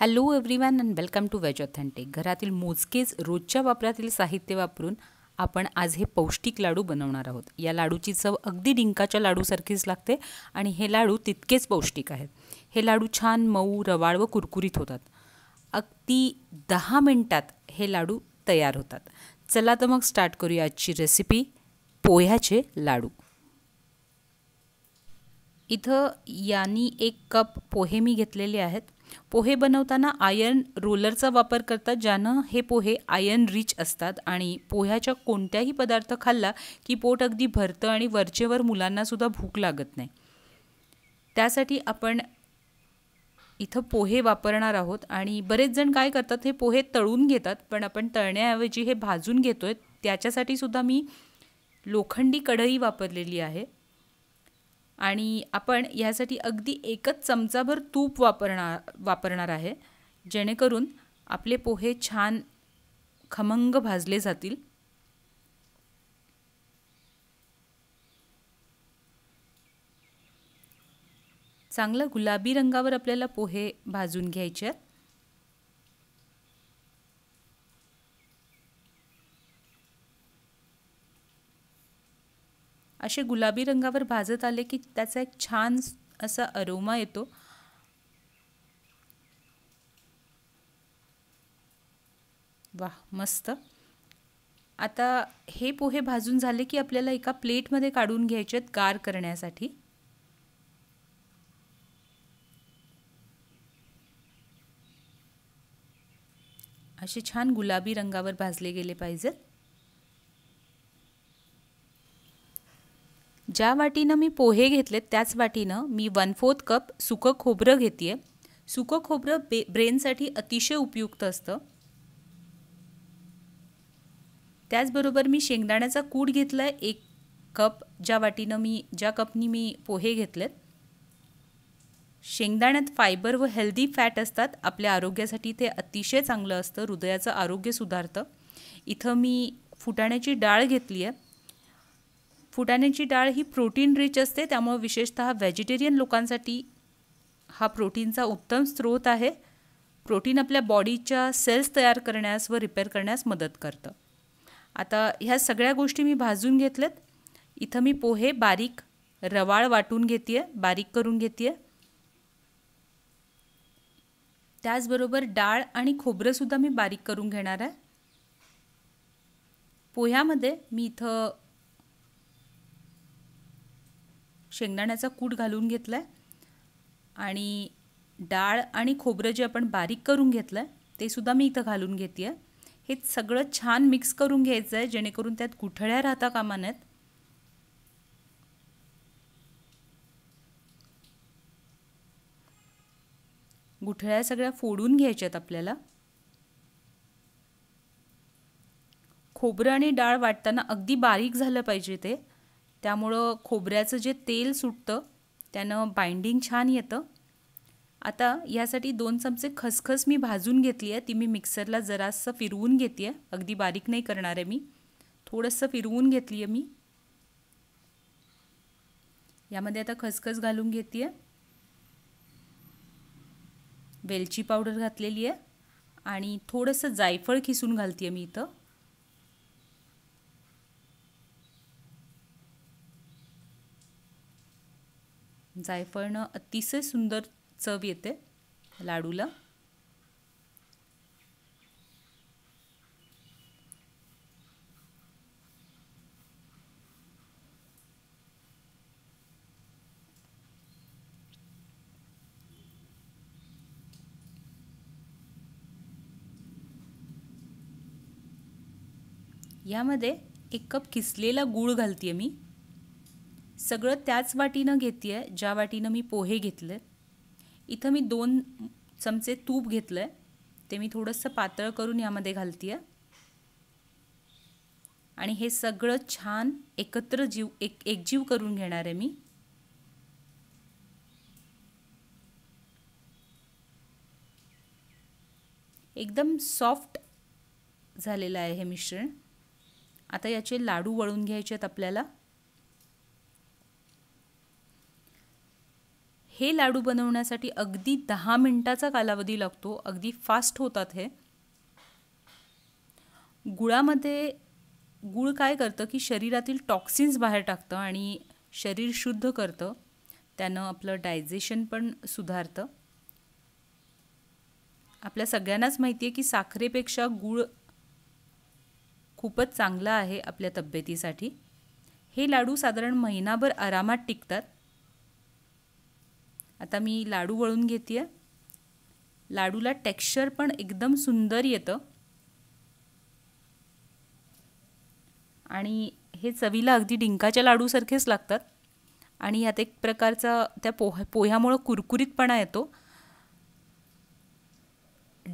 hello everyone and welcome to veg authentic घरातील मोजकेच रोजच्या वापरातील साहित्य वापरून आपण आज हे पौष्टिक लाडू बनवणार आहोत या लाडूची चव अगदी डिंकाच्या लाडूसारखीच लागते आणि हे लाडू तितकेच पौष्टिक आहेत हे लाडू छान मऊ रवाळ व कुरकुरीत होतात अगदी दहा मिनटात हे लाडू तयार होतात चला तर मग स्टार्ट करूया आजची रेसिपी पोह्याचे लाडू इथं यांनी एक कप पोहे मी घेतलेले आहेत पोहे बनवताना आयर्न रोलरचा वापर करतात ज्यानं हे पोहे आयर्न रिच असतात आणि पोह्याच्या कोणत्याही पदार्थ खाल्ला की पोट अगदी भरतं आणि वरचेवर मुलांनासुद्धा भूक लागत नाही त्यासाठी आपण इथं पोहे वापरणार आहोत आणि बरेच जण काय करतात हे पोहे तळून घेतात पण आपण तळण्याऐवजी हे भाजून घेतो आहे त्याच्यासाठी सुद्धा मी लोखंडी कढई वापरलेली आहे आणि आपण ह्यासाठी अगदी एकच चमचाभर तूप वापरणार वापरणार आहे जेणेकरून आपले पोहे छान खमंग भाजले जातील चांगलं गुलाबी रंगावर आपल्याला पोहे भाजून घ्यायचे आहेत असे गुलाबी रंगावर भाजत आले की त्याचा एक छान असा अरोमा येतो वा मस्त आता हे पोहे भाजून झाले की आपल्याला एका प्लेटमध्ये काढून घ्यायचे आहेत गार करण्यासाठी असे छान गुलाबी रंगावर भाजले गेले पाहिजेत ज्या वाटीनं मी पोहे घेतलेत त्याच वाटीनं मी वन फोर्थ कप सुकं खोबरं घेते आहे सुकं खोबरं बे ब्रेनसाठी अतिशय उपयुक्त असतं त्याचबरोबर मी शेंगदाण्याचा कूड घेतला आहे एक कप ज्या वाटीनं मी ज्या कपनी मी पोहे घेतलेत शेंगदाण्यात फायबर व हेल्दी फॅट असतात आपल्या आरोग्यासाठी ते अतिशय चांगलं असतं हृदयाचं आरोग्य सुधारतं इथं मी फुटाण्याची डाळ घेतली आहे फुटाण्याची डाळ ही प्रोटीन रिच असते त्यामुळे विशेषत व्हेजिटेरियन लोकांसाठी हा प्रोटीनचा उत्तम स्रोत आहे प्रोटीन आपल्या बॉडीच्या सेल्स तयार करण्यास व रिपेअर करण्यास मदत करतं आता ह्या सगळ्या गोष्टी मी भाजून घेतल्यात इथं मी पोहे बारीक रवाळ वाटून घेते आहे बारीक करून घेते आहे त्याचबरोबर डाळ आणि खोबरंसुद्धा मी बारीक करून घेणार आहे पोह्यामध्ये मी इथं शेंगदाण्याचा कूट घालून घेतला आहे आणि डाळ आणि खोबरं जे आपण बारीक करून घेतलं आहे ते सुद्धा मी इथं घालून घेते आहे हे सगळं छान मिक्स करून घ्यायचं आहे जेणेकरून त्यात गुठळ्या राहता कामा नयेत गुठळ्या सगळ्या फोडून घ्यायच्यात आपल्याला खोबरं आणि डाळ वाटताना अगदी बारीक झालं पाहिजे ते त्यामुळं खोबऱ्याचं जे तेल सुटतं त्यानं बाइंडिंग छान येतं आता यासाठी दोन चमचे खसखस मी भाजून घेतली आहे ती मी मिक्सरला जरासं फिरवून घेते आहे अगदी बारीक नाही करणार आहे मी थोडंसं फिरवून घेतली आहे मी यामध्ये आता खसखस घालून घेते आहे वेलची पावडर घातलेली आहे आणि थोडंसं जायफळ खिसून घालते आहे मी इथं जायफळनं अतिशय सुंदर चव येते लाडूला यामध्ये एक कप किसलेला गूळ घालते मी सगळं त्याच वाटीनं घेते आहे ज्या वाटीनं मी पोहे घेतले इथं मी दोन चमचे तूप घेतलं आहे ते मी थोडंसं पातळ करून यामध्ये घालते आहे आणि हे सगळं छान एकत्र जीव एक एकजीव करून घेणार आहे मी एकदम सॉफ्ट झालेलं आहे हे मिश्रण आता याचे लाडू वळून घ्यायचे आहेत आपल्याला हे लाडू बनवण्यासाठी अगदी दहा मिनटाचा कालावधी लागतो अगदी फास्ट होतात हे गुळामध्ये गुळ काय करतं की शरीरातील टॉक्सिन्स बाहेर टाकतं आणि शरीर शुद्ध करतं त्यानं आपलं डायजेशन पण सुधारतं आपल्या सगळ्यांनाच माहिती आहे की साखरेपेक्षा गूळ खूपच चांगला आहे आपल्या तब्येतीसाठी हे लाडू साधारण महिनाभर आरामात टिकतात आता मी लाडू वळून घेते आहे लाडूला टेक्स्चर पण एकदम सुंदर येतं आणि हे चवीला अगदी डिंकाच्या लाडूसारखेच लागतात आणि यात एक प्रकारचा त्या पोह पोह्यामुळं कुरकुरीतपणा येतो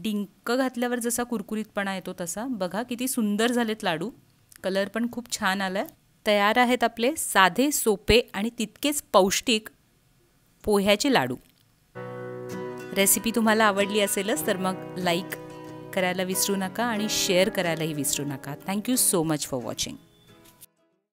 डिंक घातल्यावर जसा कुरकुरीतपणा येतो तसा बघा किती सुंदर झालेत लाडू कलर पण खूप छान आला तयार आहेत आपले साधे सोपे आणि तितकेच पौष्टिक पोह्याचे लाडू रेसिपी तुम्हाला आवडली असेलच तर मग लाईक करायला विसरू नका आणि शेअर करायलाही विसरू नका thank you so much for watching